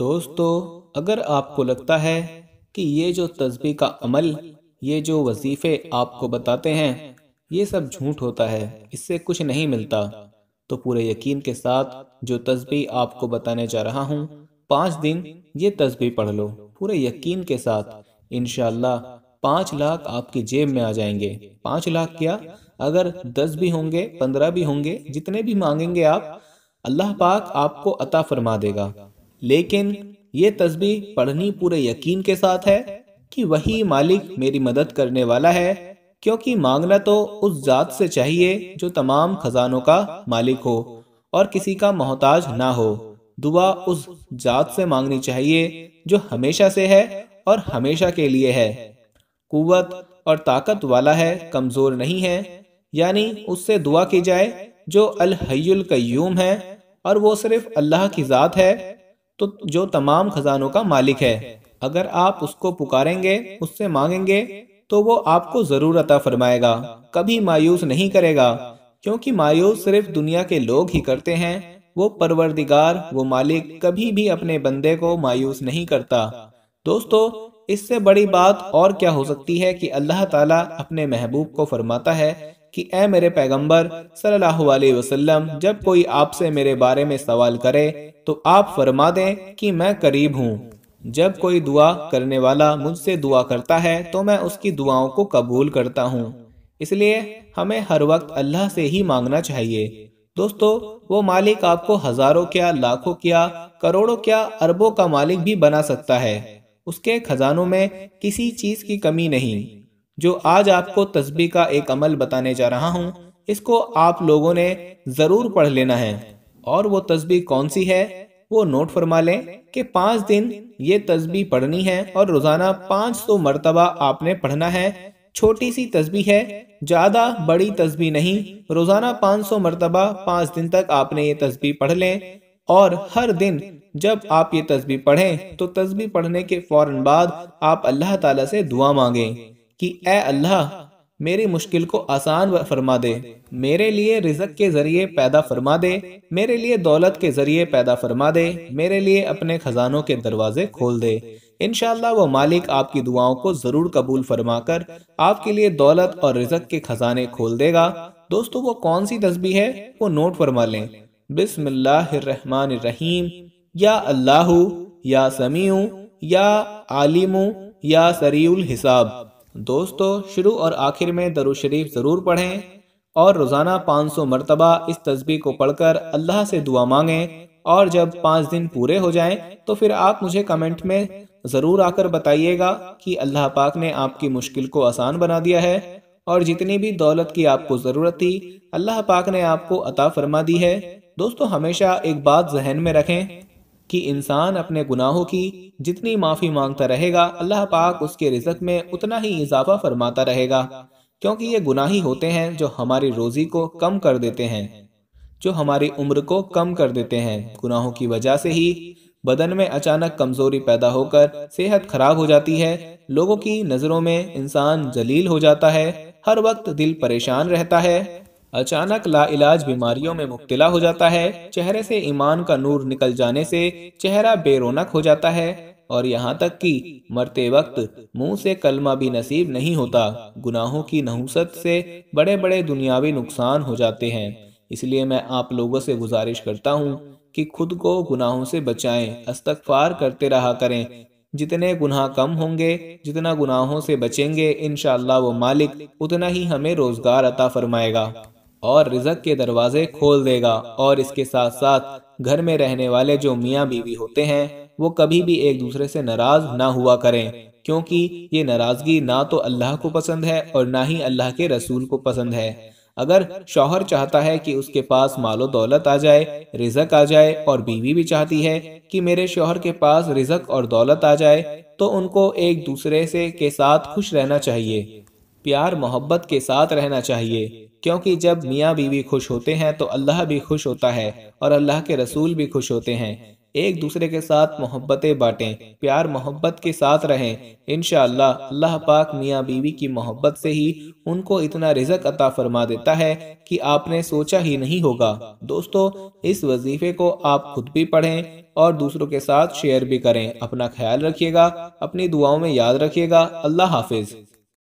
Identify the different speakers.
Speaker 1: दोस्तों अगर आपको लगता है कि ये जो तस्बी का अमल ये जो वजीफ़े आपको बताते हैं ये सब झूठ होता है इससे कुछ नहीं मिलता तो पूरे यकीन के साथ जो तस्बी आपको बताने जा रहा हूँ पाँच दिन ये तस्बी पढ़ लो पूरे यकीन के साथ इन पाँच लाख आपकी जेब में आ जाएंगे पाँच लाख क्या अगर दस भी होंगे पंद्रह भी होंगे जितने भी मांगेंगे आप अल्लाह पाक आपको अता फरमा देगा लेकिन ये तस्बी पढ़नी पूरे यकीन के साथ है कि वही मालिक मेरी मदद करने वाला है क्योंकि मांगना तो उस जात से चाहिए जो तमाम खजानों का मालिक हो और किसी का मोहताज ना हो दुआ उस जात से मांगनी चाहिए जो हमेशा से है और हमेशा के लिए है कुवत और ताकत वाला है कमज़ोर नहीं है यानी उससे दुआ की जाए जो अल हयुल कयूम है और वो सिर्फ अल्लाह की ज़ात है तो जो तमाम खजानों का मालिक है अगर आप उसको पुकारेंगे उससे मांगेंगे तो वो आपको जरूर अता फरमाएगा कभी मायूस नहीं करेगा क्योंकि मायूस सिर्फ दुनिया के लोग ही करते हैं वो परवरदिगार वो मालिक कभी भी अपने बंदे को मायूस नहीं करता दोस्तों इससे बड़ी बात और क्या हो सकती है कि अल्लाह ताला अपने महबूब को फरमाता है कि ए मेरे पैगंबर सल्लल्लाहु अलैहि वसल्लम जब कोई आपसे मेरे बारे में सवाल करे तो आप फरमा दें कि मैं करीब हूँ जब कोई दुआ करने वाला मुझसे दुआ करता है तो मैं उसकी दुआओं को कबूल करता हूँ इसलिए हमें हर वक्त अल्लाह से ही मांगना चाहिए दोस्तों वो मालिक आपको हजारों क्या लाखों क्या करोड़ों क्या अरबों का मालिक भी बना सकता है उसके खजानों में किसी चीज की कमी नहीं जो आज आपको तस्बी का एक अमल बताने जा रहा हूँ इसको आप लोगों ने ज़रूर पढ़ लेना है और वो तस्बी कौन सी है वो नोट फरमा लें कि पाँच दिन ये तस्बी पढ़नी है और रोज़ाना पाँच सौ मरतबा आपने पढ़ना है छोटी सी तस्बी है ज़्यादा बड़ी तस्बी नहीं रोज़ाना पाँच सौ मरतबा पाँच दिन तक आपने ये तस्बी पढ़ लें और हर दिन जब आप ये तस्बी पढ़ें तो तस्बी पढ़ने के फौरन बाद आप अल्लाह ताला से दुआ मांगें कि ए अल्लाह मेरी मुश्किल को आसान फरमा दे मेरे लिए रिजक के ज़रिए पैदा फरमा दे मेरे लिए दौलत के ज़रिए पैदा फरमा दे मेरे लिए अपने ख़जानों के दरवाजे खोल दे इनशाला वो मालिक आपकी दुआओं को ज़रूर कबूल फरमा कर आपके लिए दौलत और रिजक के ख़जाने खोल देगा दोस्तों वो कौन सी तस्बी है वो नोट फरमा लें रहीम या अल्लाह या समीऊ या आलिमू या सरीउल हिसाब दोस्तों शुरू और आखिर में दरू शरीफ ज़रूर पढ़ें और रोज़ाना 500 मरतबा इस तस्बी को पढ़कर अल्लाह से दुआ मांगें और जब पाँच दिन पूरे हो जाएं तो फिर आप मुझे कमेंट में ज़रूर आकर बताइएगा कि अल्लाह पाक ने आपकी मुश्किल को आसान बना दिया है और जितनी भी दौलत की आपको ज़रूरत थी अल्लाह पाक ने आपको अता फरमा दी है दोस्तों हमेशा एक बात जहन में रखें कि इंसान अपने गुनाहों की जितनी माफ़ी मांगता रहेगा अल्लाह पाक उसके रिजक में उतना ही इजाफा फरमाता रहेगा क्योंकि ये गुनाही होते हैं जो हमारी रोज़ी को कम कर देते हैं जो हमारी उम्र को कम कर देते हैं गुनाहों की वजह से ही बदन में अचानक कमज़ोरी पैदा होकर सेहत खराब हो जाती है लोगों की नज़रों में इंसान जलील हो जाता है हर वक्त दिल परेशान रहता है अचानक लाइलाज बीमारियों में मुब्तला हो जाता है चेहरे से ईमान का नूर निकल जाने से चेहरा बेरोनक हो जाता है और यहाँ तक कि मरते वक्त मुंह से कलमा भी नसीब नहीं होता गुनाहों की नहुसत से बड़े बड़े दुनियावी नुकसान हो जाते हैं इसलिए मैं आप लोगों से गुजारिश करता हूँ कि खुद को गुनाहों से बचाएं अस्तकफार करते रहा करें जितने गुनाह कम होंगे जितना गुनाहों से बचेंगे इन वो मालिक उतना ही हमें रोज़गार अता फरमाएगा और रिजक के दरवाजे खोल देगा और इसके साथ साथ घर में रहने वाले जो मियाँ बीवी होते हैं वो कभी भी एक दूसरे से नाराज ना हुआ करें क्योंकि ये नाराज़गी ना तो अल्लाह को पसंद है और ना ही अल्लाह के रसूल को पसंद है अगर शौहर चाहता है कि उसके पास मालो दौलत आ जाए रिजक आ जाए और बीवी भी चाहती है कि मेरे शौहर के पास रिजक और दौलत आ जाए तो उनको एक दूसरे से के साथ खुश रहना चाहिए प्यार मोहब्बत के साथ रहना चाहिए क्योंकि जब मियाँ बीवी खुश होते हैं तो अल्लाह भी खुश होता है और अल्लाह के रसूल भी खुश होते हैं एक दूसरे के साथ मोहब्बतें बांटें प्यार मोहब्बत के साथ रहें इन अल्लाह पाक मियाँ बीवी की मोहब्बत से ही उनको इतना रिजक अता फरमा देता है कि आपने सोचा ही नहीं होगा दोस्तों इस वजीफे को आप खुद भी पढ़ें और दूसरों के साथ शेयर भी करें अपना ख्याल रखिएगा अपनी दुआओं में याद रखिएगा अल्लाह हाफिज़